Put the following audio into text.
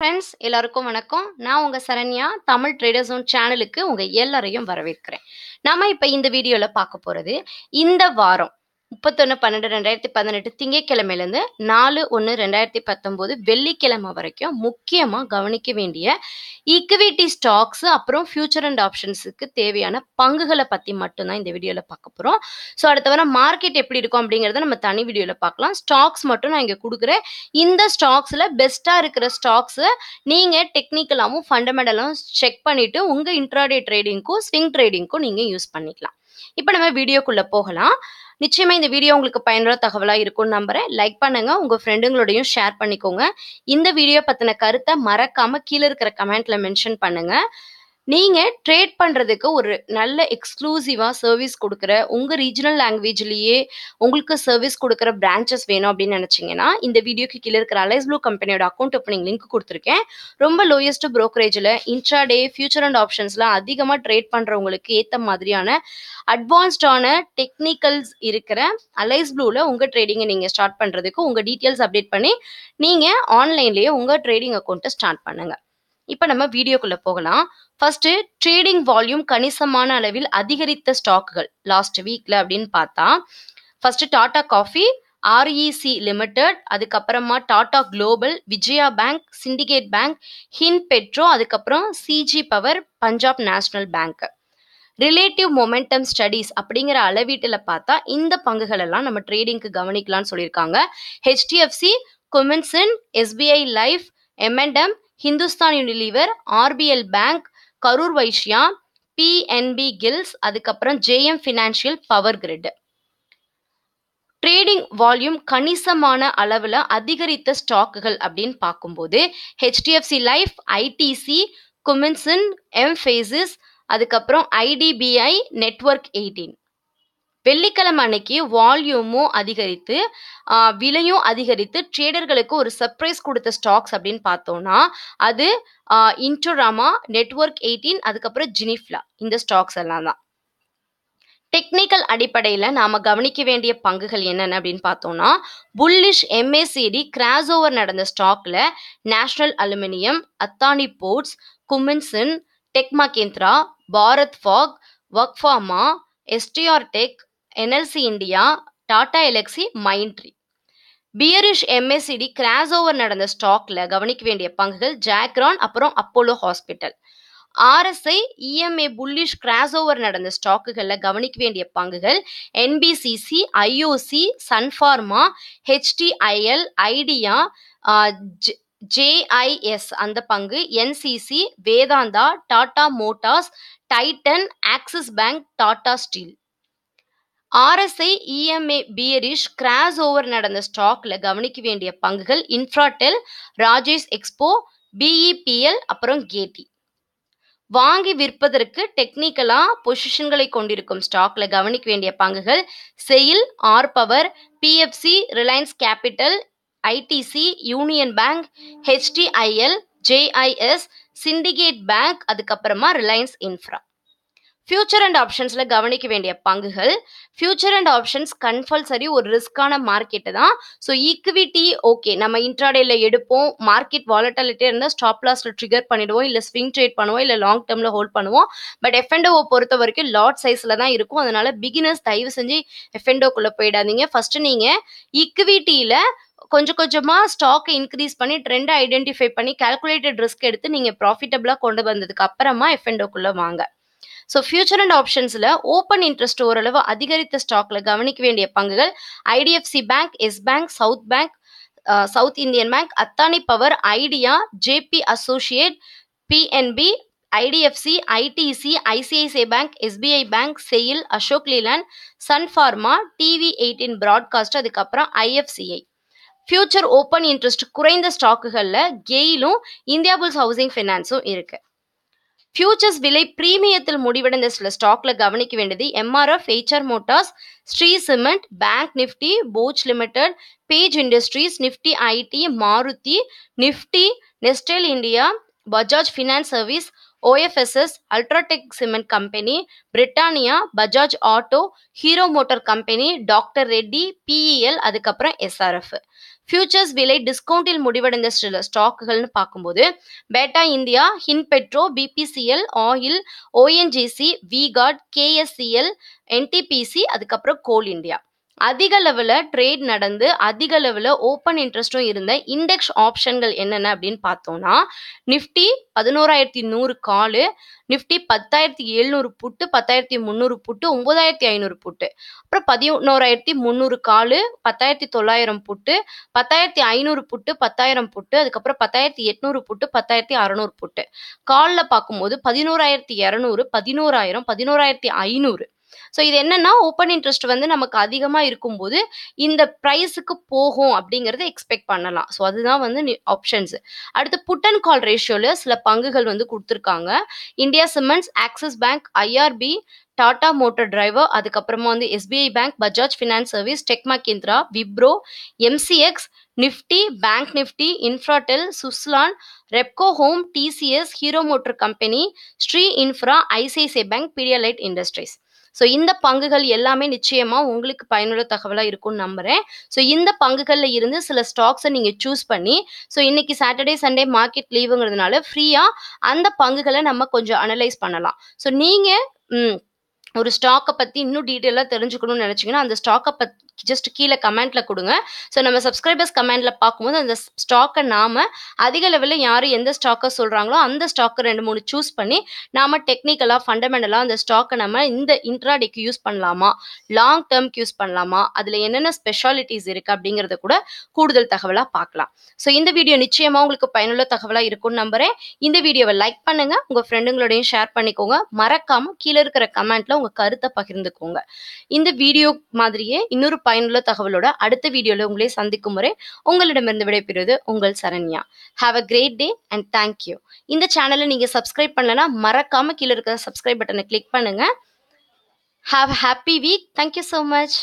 friends எல்லாருக்கும் வணக்கம் நான் உங்கள் சரண்யா தமிழ் ட்ரேடர்ஸ் ஒன் சேனலுக்கு உங்கள் எல்லாரையும் வரவேற்கிறேன் நம்ம இப்போ இந்த வீடியோவில் பார்க்க போகிறது இந்த வாரம் முப்பத்தொன்று பன்னெண்டு ரெண்டாயிரத்தி பதினெட்டு திங்கட்கிழமையிலேருந்து நாலு ஒன்று ரெண்டாயிரத்தி பத்தொம்போது வெள்ளிக்கிழமை வரைக்கும் முக்கியமாக கவனிக்க வேண்டிய ஈக்குவிட்டி ஸ்டாக்ஸ் அப்புறம் ஃபியூச்சர் அண்ட் ஆப்ஷன்ஸுக்கு தேவையான பங்குகளை பற்றி மட்டும்தான் இந்த வீடியோவில் பார்க்க போகிறோம் ஸோ அடுத்த வாரம் மார்க்கெட் எப்படி இருக்கும் அப்படிங்கிறத நம்ம தனி வீடியோவில் பார்க்கலாம் ஸ்டாக்ஸ் மட்டும் நான் இங்கே கொடுக்குறேன் இந்த ஸ்டாக்ஸில் பெஸ்ட்டாக இருக்கிற ஸ்டாக்ஸை நீங்கள் டெக்னிக்கலாகவும் ஃபண்டமெண்டலாகவும் செக் பண்ணிவிட்டு உங்கள் இன்ட்ராடே ட்ரேடிங்க்கும் ஸ்விங் ட்ரேடிங்க்கும் நீங்கள் யூஸ் பண்ணிக்கலாம் இப்போ நம்ம வீடியோக்குள்ளே போகலாம் நிச்சயமாக இந்த வீடியோ உங்களுக்கு பயனுள்ள தகவலாக இருக்கும்னு நம்புகிறேன் லைக் பண்ணுங்கள் உங்கள் ஃப்ரெண்டுங்களோடையும் ஷேர் பண்ணிக்கோங்க இந்த வீடியோ பற்றின கருத்தை மறக்காமல் கீழே இருக்கிற கமெண்ட்டில் மென்ஷன் பண்ணுங்கள் நீங்க ட்ரேட் பண்றதுக்கு ஒரு நல்ல எக்ஸ்க்ளூசிவா சர்வீஸ் கொடுக்குற உங்க ரீஜனல் லாங்குவேஜ்லயே உங்களுக்கு சர்வீஸ் கொடுக்குற பிரான்ச்சஸ் வேணும் அப்படின்னு நினைச்சீங்கன்னா இந்த வீடியோக்கு கீழே இருக்கிற அலைஸ் ப்ளூ கம்பெனியோட அக்கௌண்ட் ஓப்பனிங் லிங்க் கொடுத்துருக்கேன் ரொம்ப லோயஸ்ட் ப்ரோக்கரேஜில் இன்ட்ராடே ஃபியூச்சர் அண்ட் ஆப்ஷன்ஸ்லாம் அதிகமாக ட்ரேட் பண்றவங்களுக்கு ஏற்ற மாதிரியான அட்வான்ஸ்டான டெக்னிக்கல்ஸ் இருக்கிற அலைஸ் ப்ளூவில் உங்கள் ட்ரேடிங்கை நீங்கள் ஸ்டார்ட் பண்ணுறதுக்கு உங்கள் டீட்டெயில்ஸ் அப்டேட் பண்ணி நீங்கள் ஆன்லைன்லேயே உங்கள் ட்ரேடிங் அக்கௌண்ட்டை ஸ்டார்ட் பண்ணுங்கள் இப்போ நம்ம வீடியோக்குள்ள போகலாம் ஃபர்ஸ்ட் ட்ரேடிங் வால்யூம் கணிசமான அளவில் அதிகரித்த ஸ்டாக்குகள் லாஸ்ட் வீக்ல அப்படின்னு பார்த்தா first Tata coffee REC limited அதுக்கப்புறமா Tata global Vijaya bank syndicate bank HinPetro அதுக்கப்புறம் CG power Punjab national bank relative momentum studies அப்படிங்கிற அளவீட்டில் பார்த்தா இந்த பங்குகள் எல்லாம் நம்ம ட்ரேடிங்க்கு கவனிக்கலாம்னு சொல்லியிருக்காங்க ஹெச்டிஎஃப்சி கொமென்சன் எஸ்பிஐ லைஃப் எம்என்டம் Hindustan Unilever RBL bank Karur Vysya PNB கில்ஸ் அதுக்கப்புறம் JM financial power grid trading volume கணிசமான அளவில் அதிகரித்த ஸ்டாக்குகள் அப்படின்னு பார்க்கும்போது HDFC life ITC Cummins Mphasis அதுக்கப்புறம் ஐடிபிஐ நெட்ஒர்க் எயிட்டீன் வெள்ளிக்கிழமை அன்னைக்கு வால்யூமும் அதிகரித்து விலையும் அதிகரித்து ட்ரேடர்களுக்கு ஒரு சர்ப்ரைஸ் கொடுத்த ஸ்டாக்ஸ் அப்படின்னு பார்த்தோம்னா அது இன்டோராமா நெட்ஒர்க் எயிட்டீன் அதுக்கப்புறம் ஜினிஃப்லா இந்த ஸ்டாக்ஸ் எல்லாம் தான் டெக்னிக்கல் அடிப்படையில் நாம் கவனிக்க வேண்டிய பங்குகள் என்னென்ன அப்படின்னு பார்த்தோம்னா புல்லிஷ் எம்ஏசிடி கிராஸ் ஓவர் நடந்த ஸ்டாக்ல national aluminium Adani ports Cummins tech கேந்திரா பாரத் ஃபாக் work pharma STR tech NLC India Tata Elxsi Mindtree bearish MSCD cross over நடந்த ஸ்டாக்ல கவனிக்க வேண்டிய பங்குகள் ஜாக்ரான் அப்புறம் Apollo hospital RSI EMA bullish cross over நடந்த ஸ்டாக்குகளில் கவனிக்க வேண்டிய பங்குகள் NBCC IOC Sun Pharma HDIL Idea JIS அந்த பங்கு NCC Vedanta Tata motors Titan Axis bank Tata steel RSI EMA bearish cross over நடந்த ஸ்டாக்ல கவனிக்க வேண்டிய பங்குகள் இன்ஃப்ராடெல் ராஜேஷ் எக்ஸ்போ பிஇபிஎல் அப்புறம் கேடி வாங்கி விற்பதற்கு டெக்னிக்கலா பொசிஷன்களை கொண்டிருக்கும் ஸ்டாக்ல கவனிக்க வேண்டிய பங்குகள் SAIL R power PFC Reliance capital ITC union bank HDIL JIS syndicate bank அதுக்கப்புறமா ரிலையன்ஸ் இன்ஃப்ரா ஃபியூச்சர் அண்ட் ஆப்ஷன்ஸில் கவனிக்க வேண்டிய பங்குகள் ஃபியூச்சர் அண்ட் ஆப்ஷன்ஸ் கன்ஃபல்சரி ஒரு ரிஸ்க்கான மார்க்கெட்டு தான் ஸோ ஈக்விட்டி ஓகே நம்ம இன்ட்ராடேல எடுப்போம் மார்க்கெட் வாலட்டாலிட்டியாக இருந்தால் ஸ்டாப் லாஸில் ட்ரிகர் பண்ணிடுவோம் இல்லை ஸ்விங் ட்ரேட் பண்ணுவோம் இல்லை லாங் டேர்மில் ஹோல்ட் பண்ணுவோம் பட் எஃப்என்டோ பொறுத்த வரைக்கும் லாட் சைஸில் தான் இருக்கும் அதனால் பிகினர்ஸ் தயவு செஞ்சு எஃப்என்டோக்குள்ளே போயிடாதீங்க ஃபஸ்ட்டு நீங்கள் ஈக்விட்டியில் கொஞ்சம் கொஞ்சமாக ஸ்டாக்கை இன்க்ரீஸ் பண்ணி ட்ரெண்டை ஐடென்டிஃபை பண்ணி கால்குலேட்டட் ரிஸ்க் எடுத்து நீங்கள் ப்ராஃபிட்டபிளாக கொண்டு வந்ததுக்கு அப்புறமா எஃப்என்டோக்குள்ளே வாங்க ஸோ ஃபியூச்சர் அண்ட் ஆப்ஷன்ஸில் ஓப்பன் இன்ட்ரெஸ்ட் ஓரளவு அதிகரித்த ஸ்டாக்ல கவனிக்க வேண்டிய பங்குகள் IDFC bank yes bank south bank south Indian bank Adani power Idea JP associate PNB IDFC ITC ICICI bank SBI bank SAIL Ashok Leyland sun pharma TV eighteen broadcast அதுக்கப்புறம் IFCI future open interest குறைந்த ஸ்டாக்குகளில் கெயிலும் India bulls housing ஃபினான்ஸும் இருக்குது futures விலை பிரீமியத்தில் முடிவடைந்த சில ஸ்டாக்ல கவனிக்க வேண்டியது MRF Eicher Motors Shree Cement Bank Nifty Bosch Limited Page Industries Nifty IT Maruti Nifty Nestle India Bajaj finance Service OFSS UltraTech Cement Company Britannia Bajaj Auto Hero Motor Company doctor Reddy BEL அதுக்கப்புறம் SRF futures விலை டிஸ்கவுண்டில் முடிவடைந்த சில ஸ்டாக்குகள்னு பார்க்கும்போது Bata India Hindpetro BPCL Oil ONGC விகாட் KSCL NTPC அதுக்கப்புறம் Coal India அதிக லெவலில் ட்ரேட் நடந்து அதிக லெவலில் ஓப்பன் இன்ட்ரெஸ்ட்டும் இருந்த இண்டெக்ஸ் ஆப்ஷன்கள் என்னென்ன அப்படின்னு பார்த்தோம்னா நிஃப்டி பதினோராயிரத்தி நூறு காலு நிஃப்டி பத்தாயிரத்தி எழுநூறு புட்டு பத்தாயிரத்தி முந்நூறு புட்டு ஒம்பதாயிரத்தி ஐநூறு புட்டு அப்புறம் பதினோராயிரத்தி முந்நூறு காலு பத்தாயிரத்தி தொள்ளாயிரம் புட்டு பத்தாயிரத்தி ஐநூறு புட்டு பத்தாயிரம் புட்டு அதுக்கப்புறம் பத்தாயிரத்தி எட்நூறு புட்டு பத்தாயிரத்தி அறநூறு புட்டு காலில் பார்க்கும்போது பதினோராயிரத்தி இரநூறு பதினோராயிரம் பதினோராயிரத்தி ஐநூறு ஸோ இது என்னன்னா ஓப்பன் இன்ட்ரெஸ்ட் வந்து நமக்கு அதிகமாக இருக்கும்போது இந்த ப்ரைஸுக்கு போகும் அப்படிங்கிறத எக்ஸ்பெக்ட் பண்ணலாம் ஸோ அதுதான் வந்து ஆப்ஷன்ஸ் அடுத்து புட் அண்ட் கால் ரேஷியோவில் சில பங்குகள் வந்து கொடுத்துருக்காங்க India cements Axis bank IRB Tata motor driver அதுக்கப்புறமா வந்து SBI bank Bajaj finance service tech Mahindra Wipro MCX nifty bank nifty infratel Suzlon Repco home TCS hero motor company Shri infra ICICI bank Pidilite industries so இந்த பங்குகள் எல்லாமே நிச்சயமாக உங்களுக்கு பயனுள்ள தகவலாக இருக்கும்னு நம்புறேன் ஸோ இந்த பங்குகளில் இருந்து சில ஸ்டாக்ஸை நீங்கள் சூஸ் பண்ணி ஸோ இன்னைக்கு சாட்டர்டே சண்டே மார்க்கெட் லீவுங்கிறதுனால ஃப்ரீயாக அந்த பங்குகளை நம்ம கொஞ்சம் அனலைஸ் பண்ணலாம் ஸோ நீங்கள் ஒரு ஸ்டாக்கை பற்றி இன்னும் டீட்டெயிலாக தெரிஞ்சுக்கணும்னு நினச்சிங்கன்னா அந்த ஸ்டாக்கை பற்றி ஜஸ்ட் கீழே கமெண்ட்டில் கொடுங்க ஸோ நம்ம சப்ஸ்கிரைபர்ஸ் கமெண்ட்டில் பார்க்கும்போது அந்த ஸ்டாக்கை நாம் அதிக லெவலில் யார் எந்த ஸ்டாக்கை சொல்கிறாங்களோ அந்த ஸ்டாக்கை ரெண்டு மூணு சூஸ் பண்ணி நாம் டெக்னிக்கலாக ஃபண்டமெண்டலாக அந்த ஸ்டாக்கை நம்ம இந்த இன்ட்ராடேக்கு யூஸ் பண்ணலாமா லாங் டேர்ம்க்கு யூஸ் பண்ணலாமா அதில் என்னென்ன ஸ்பெஷாலிட்டிஸ் இருக்குது அப்படிங்கிறத கூட கூடுதல் தகவலாக பார்க்கலாம் ஸோ இந்த வீடியோ நிச்சயமாக உங்களுக்கு பயனுள்ள தகவலாக இருக்கும்னு நம்புகிறேன் இந்த வீடியோவை லைக் பண்ணுங்கள் உங்கள் ஃப்ரெண்டுங்களோடையும் ஷேர் பண்ணிக்கோங்க மறக்காமல் கீழே இருக்கிற கமெண்ட்டில் உங்க கருத்தை பகிர்ந்துக்கோங்க இந்த வீடியோ மாதிரியே இன்னொரு பயனுள்ள தகவலோட அடுத்த வீடியோல உங்களை சந்திக்கும் முறை உங்களிடமிருந்து விடைபெறுவது உங்கள் Saranya have a great day and thank you இந்த சேனலை நீங்க சப்ஸ்கிரைப் பண்ணலன்னா மறக்காம கீழே இருக்கிற சப்ஸ்கிரைப் பட்டனை கிளிக் பண்ணுங்க have happy week thank you so much